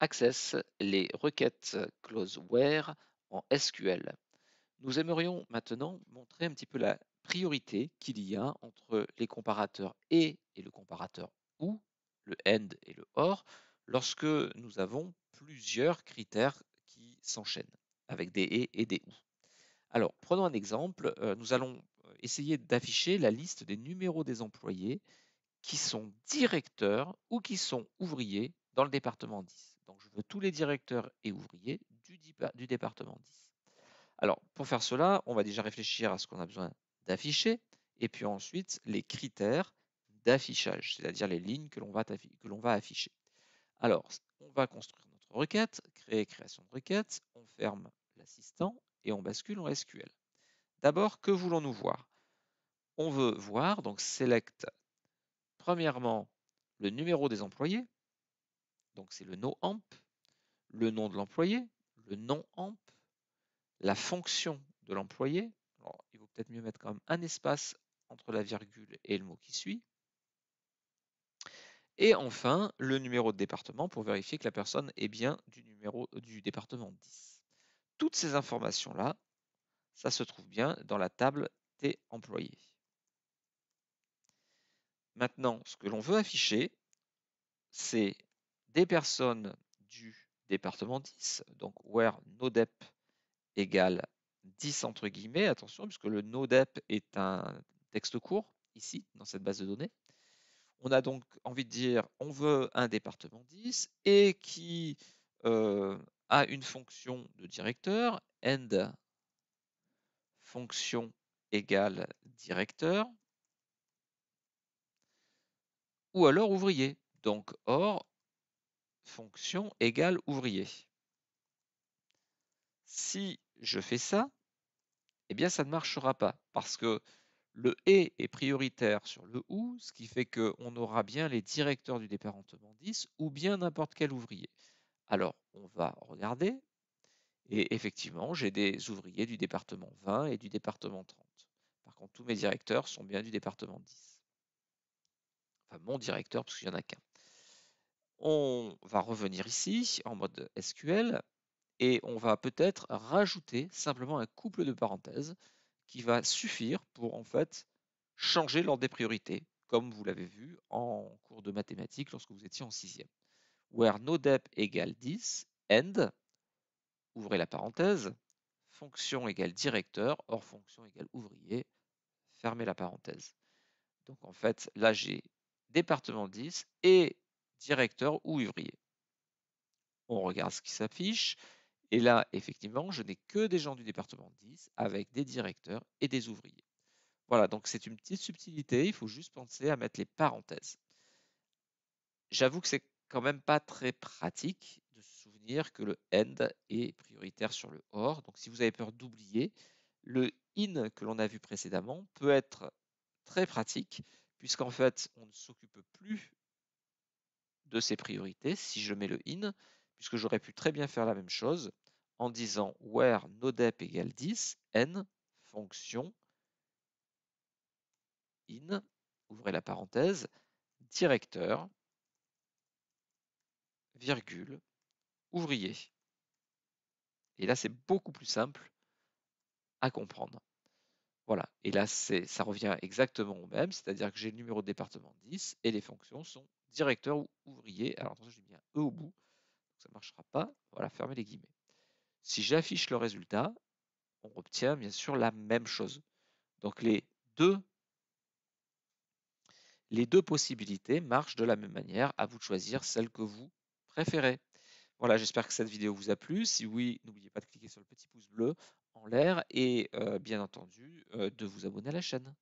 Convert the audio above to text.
Access les requêtes Closeware en SQL. Nous aimerions maintenant montrer un petit peu la priorité qu'il y a entre les comparateurs et et le comparateur ou, le AND et le OR, lorsque nous avons plusieurs critères qui s'enchaînent avec des et et des ou. Alors, prenons un exemple. Euh, nous allons euh, essayer d'afficher la liste des numéros des employés qui sont directeurs ou qui sont ouvriers dans le département 10. Donc je veux tous les directeurs et ouvriers du, département 10. Alors pour faire cela, on va déjà réfléchir à ce qu'on a besoin d'afficher et puis ensuite les critères d'affichage, c'est-à-dire les lignes que l'on va, va afficher. Alors on va construire notre requête, créer création de requête, on ferme l'assistant et on bascule en SQL. D'abord, que voulons-nous voir On veut voir, donc select premièrement le numéro des employés, donc c'est le nom AMP, le nom de l'employé, le nom AMP, la fonction de l'employé. il vaut peut-être mieux mettre quand même un espace entre la virgule et le mot qui suit. Et enfin, le numéro de département pour vérifier que la personne est bien du numéro du département 10. Toutes ces informations-là, ça se trouve bien dans la table T employé. Maintenant, ce que l'on veut afficher, c'est des personnes du département 10, donc where NODEP égale 10 entre guillemets, attention, puisque le NODEP est un texte court ici, dans cette base de données. On a donc envie de dire, on veut un département 10 et qui euh, a une fonction de directeur, end fonction égale directeur, ou alors ouvrier. Donc, or, fonction égale ouvrier. Si je fais ça, eh bien ça ne marchera pas parce que le et est prioritaire sur le ou, ce qui fait qu'on aura bien les directeurs du département 10 ou bien n'importe quel ouvrier. Alors on va regarder et effectivement j'ai des ouvriers du département 20 et du département 30. Par contre tous mes directeurs sont bien du département 10. Enfin mon directeur parce qu'il n'y en a qu'un. On va revenir ici en mode SQL et on va peut-être rajouter simplement un couple de parenthèses qui va suffire pour en fait changer l'ordre des priorités, comme vous l'avez vu en cours de mathématiques lorsque vous étiez en sixième. Where nodep égale 10, end, ouvrez la parenthèse, fonction égale directeur, hors fonction égale ouvrier, fermez la parenthèse. Donc en fait, là j'ai département 10 et directeur ou ouvrier. On regarde ce qui s'affiche. Et là, effectivement, je n'ai que des gens du département 10 avec des directeurs et des ouvriers. Voilà, donc c'est une petite subtilité. Il faut juste penser à mettre les parenthèses. J'avoue que c'est quand même pas très pratique de se souvenir que le end est prioritaire sur le or. Donc si vous avez peur d'oublier, le in que l'on a vu précédemment peut être très pratique puisqu'en fait on ne s'occupe plus de ses priorités si je mets le in, puisque j'aurais pu très bien faire la même chose en disant where nodep égale 10, n fonction in, ouvrez la parenthèse, directeur, virgule, ouvrier. Et là, c'est beaucoup plus simple à comprendre. Voilà. Et là, ça revient exactement au même, c'est-à-dire que j'ai le numéro de département 10 et les fonctions sont directeur ou ouvrier. Alors attention, j'ai mis un E au bout, ça ne marchera pas. Voilà, fermez les guillemets. Si j'affiche le résultat, on obtient bien sûr la même chose. Donc les deux, les deux possibilités marchent de la même manière. À vous de choisir celle que vous préférez. Voilà, j'espère que cette vidéo vous a plu. Si oui, n'oubliez pas de cliquer sur le petit pouce bleu en l'air et euh, bien entendu euh, de vous abonner à la chaîne.